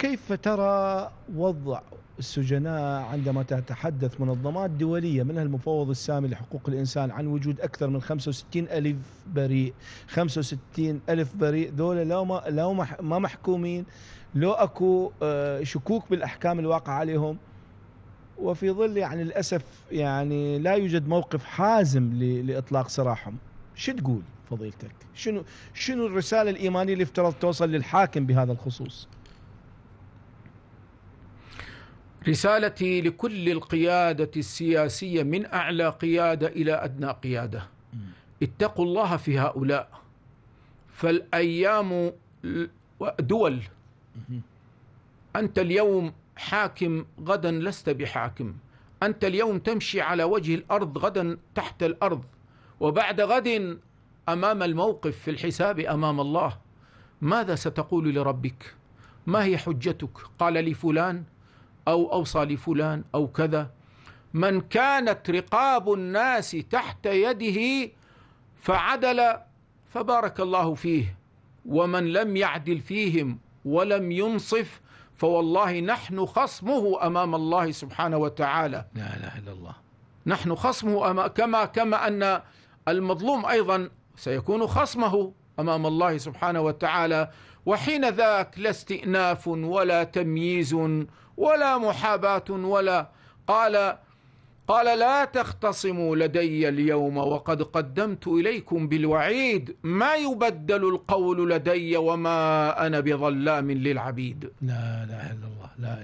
كيف ترى وضع السجناء عندما تتحدث منظمات دولية منها المفوض السامي لحقوق الإنسان عن وجود أكثر من 65 ألف بريء 65 ألف بريء ذولا لو ما, لو ما محكومين لو أكو آه، شكوك بالأحكام الواقع عليهم وفي ظل يعني للأسف يعني لا يوجد موقف حازم لإطلاق سراحهم شو تقول فضيلتك شنو شنو الرسالة الإيمانية اللي افترض توصل للحاكم بهذا الخصوص رسالتي لكل القيادة السياسية من أعلى قيادة إلى أدنى قيادة اتقوا الله في هؤلاء فالأيام دول أنت اليوم حاكم غدا لست بحاكم أنت اليوم تمشي على وجه الأرض غدا تحت الأرض وبعد غد أمام الموقف في الحساب أمام الله ماذا ستقول لربك ما هي حجتك قال لي فلان أو أوصى لفلان أو كذا من كانت رقاب الناس تحت يده فعدل فبارك الله فيه ومن لم يعدل فيهم ولم ينصف فوالله نحن خصمه أمام الله سبحانه وتعالى لا إله إلا الله نحن خصمه أما كما كما أن المظلوم أيضا سيكون خصمه امام الله سبحانه وتعالى وحين ذاك لا استئناف ولا تمييز ولا محاباه ولا قال قال لا تختصموا لدي اليوم وقد قدمت اليكم بالوعيد ما يبدل القول لدي وما انا بظلام للعبيد لا اله الا الله لا